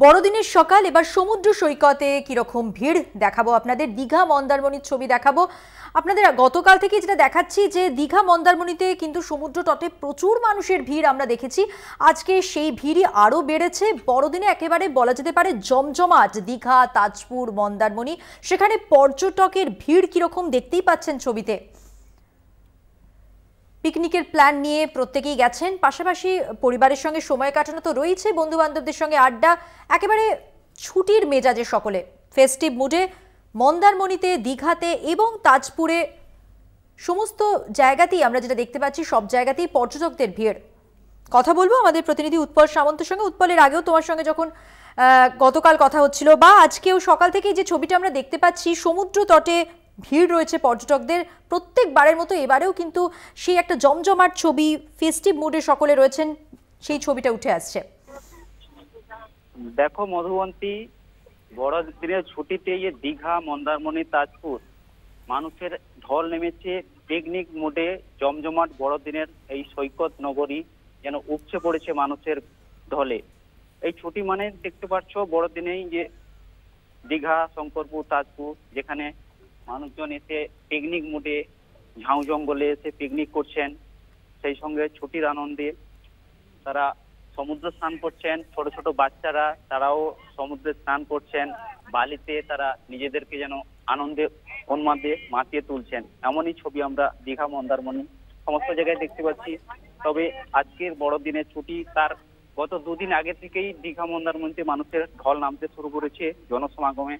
বড়দিনের সকাল এবার সমুদ্র সৈকতে কীরকম ভিড় দেখাবো আপনাদের দীঘা মন্দারমণির ছবি দেখাবো আপনাদের গতকাল থেকে যেটা দেখাচ্ছি যে দীঘা মন্দারমণিতে কিন্তু সমুদ্র তটে প্রচুর মানুষের ভিড় আমরা দেখেছি আজকে সেই ভিড়ই আরও বেড়েছে বড়দিনে একেবারে বলা যেতে পারে জমজমাট দীঘা তাজপুর মন্দারমণি সেখানে পর্যটকের ভিড় কীরকম দেখতেই পাচ্ছেন ছবিতে পিকনিকের প্ল্যান নিয়ে প্রত্যেকেই গেছেন পাশাপাশি পরিবারের সঙ্গে সময় কাটানো তো রয়েছে বন্ধু বান্ধবদের সঙ্গে আড্ডা একেবারে ছুটির মেজাজে সকলে ফেস্টিভ মুডে মন্দারমণিতে দীঘাতে এবং তাজপুরে সমস্ত জায়গাতেই আমরা যেটা দেখতে পাচ্ছি সব জায়গাতেই পর্যটকদের ভিড় কথা বলবো আমাদের প্রতিনিধি উৎপল সামন্তের সঙ্গে উৎপলের আগেও তোমার সঙ্গে যখন গতকাল কথা হচ্ছিল বা আজকেও সকাল থেকে যে ছবিটা আমরা দেখতে পাচ্ছি সমুদ্র তটে ভিড় রয়েছে পর্যটকদের প্রত্যেকবারের মতো এবারেও কিন্তু সেই একটা জমজমাট ছবি ফেস্টিভ মুডে সকলে রয়েছেন সেই ছবিটা উঠে আসছে দেখো মধুবন্তী বড়দিনের ছুটিতে এই দীঘা মন্দারমণি তাজপুর মানুষের ঢল নেমেছে পিকনিক মুডে জমজমাট বড়দিনের এই সৈকত নগরী যেন উপচে পড়েছে মানুষের ঢলে এই ছুটি মানে দেখতে পাচ্ছ বড়দিনেই যে দীঘা শঙ্করপুর তাজপুর যেখানে মানুষজন এসে পিকনিক মুডে ঝাউ জঙ্গলে এসে পিকনিক করছেন সেই সঙ্গে ছুটির আনন্দে তারা সমুদ্র স্নান করছেন ছোট ছোট বাচ্চারা তারাও সমুদ্রে স্নান করছেন বালিতে তারা নিজেদেরকে যেন আনন্দে উন্মাদে মাতিয়ে তুলছেন এমনই ছবি আমরা দীঘা মন্দারমণি সমস্ত জায়গায় দেখতে পাচ্ছি তবে আজকের বড়দিনের ছুটি তার গত দুদিন আগে থেকেই দীঘা মন্দারমণিতে মানুষের ঢল নামতে শুরু করেছে জনসমাগমে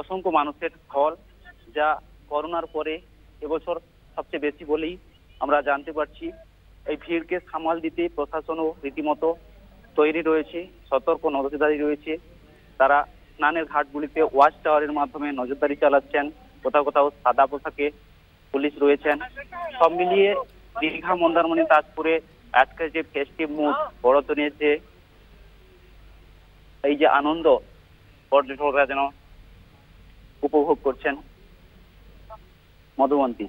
অসংখ্য মানুষের ঢল যা করোনার পরে এবছর সবচেয়ে বেশি বলেই আমরা জানতে পারছি এই ভিড়কে সামাল দিতে প্রশাসনও রীতিমতো তৈরি রয়েছে সতর্ক নজরদারি রয়েছে তারা স্নানের ঘাটগুলিতে ওয়াচ টাওয়ারের মাধ্যমে নজরদারি চালাচ্ছেন কোথাও কোথাও সাদা পোশাকে পুলিশ রয়েছেন সব মিলিয়ে দীঘা মন্দারমণি তাজপুরে আজকের যে ফেস্টিভ মুড বড়দিনের যে এই যে আনন্দ পর্যটকরা যেন উপভোগ করছেন মধুবন্তী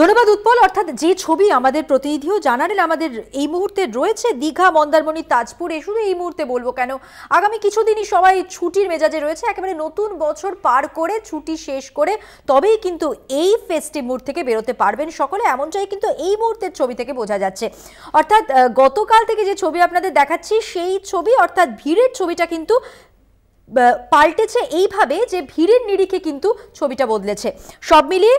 ধন্যবাদ উৎপল অর্থাৎ যে ছবি আমাদের প্রতিনিধিও জানালেন আমাদের এই মুহূর্তে রয়েছে দীঘা মন্দারমণি তাজপুর এ শুধু এই মুহূর্তে বলবো কেন আগামী কিছুদিনই সবাই ছুটির মেজাজে রয়েছে একেবারে নতুন বছর পার করে ছুটি শেষ করে তবেই কিন্তু এই ফেস্টিভ মুড থেকে বেরোতে পারবেন সকলে এমনটাই কিন্তু এই মুহূর্তের ছবি থেকে বোঝা যাচ্ছে অর্থাৎ গতকাল থেকে যে ছবি আপনাদের দেখাচ্ছি সেই ছবি অর্থাৎ ভিড়ের ছবিটা কিন্তু পাল্টেছে এইভাবে যে ভিড়ের নিরিখে কিন্তু ছবিটা বদলেছে সব মিলিয়ে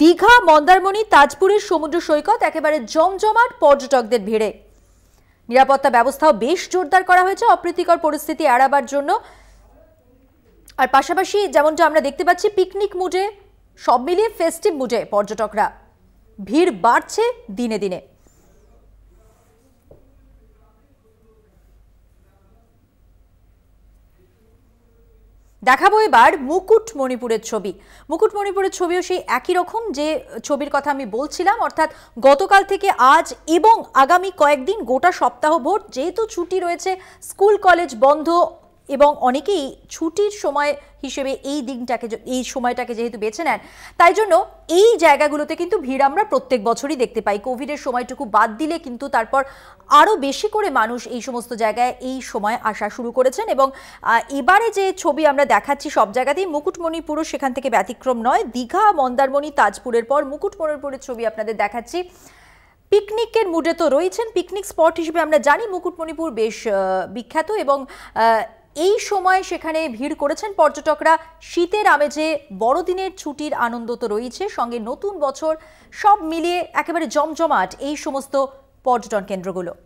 দীঘা মন্দারমণি তাজপুরের সমুদ্র সৈকত একেবারে জমজমাট পর্যটকদের ভিড়ে নিরাপত্তা ব্যবস্থাও বেশ জোরদার করা হয়েছে অপ্রীতিকর পরিস্থিতি এড়াবার জন্য আর পাশাপাশি যেমনটা আমরা দেখতে পাচ্ছি পিকনিক মুডে সব মিলিয়ে ফেস্টিভ মুডে পর্যটকরা ভিড় বাড়ছে দিনে দিনে দেখাবো এবার মুকুট মণিপুরের ছবি মুকুট মণিপুরের ছবিও সেই একই রকম যে ছবির কথা আমি বলছিলাম অর্থাৎ গতকাল থেকে আজ এবং আগামী কয়েকদিন গোটা সপ্তাহ ভোর যেহেতু ছুটি রয়েছে স্কুল কলেজ বন্ধ এবং অনেকেই ছুটির সময় হিসেবে এই দিনটাকে এই সময়টাকে যেহেতু বেছে নেন তাই জন্য এই জায়গাগুলোতে কিন্তু ভিড় আমরা প্রত্যেক বছরই দেখতে পাই কোভিডের সময়টুকু বাদ দিলে কিন্তু তারপর আরও বেশি করে মানুষ এই সমস্ত জায়গায় এই সময় আসা শুরু করেছেন এবং এবারে যে ছবি আমরা দেখাচ্ছি সব জায়গাতেই মুকুটমণিপুরও সেখান থেকে ব্যতিক্রম নয় দীঘা মন্দারমণি তাজপুরের পর মুকুটমণিপুরের ছবি আপনাদের দেখাচ্ছি পিকনিকের মুডে তো রয়েছেন পিকনিক স্পট হিসেবে আমরা জানি মুকুটমণিপুর বেশ বিখ্যাত এবং এই সময় সেখানে ভিড় করেছেন পর্যটকরা শীতের আমেজে বড়দিনের ছুটির আনন্দ তো রয়েছে সঙ্গে নতুন বছর সব মিলিয়ে একেবারে জমজমাট এই সমস্ত পর্যটন কেন্দ্রগুলো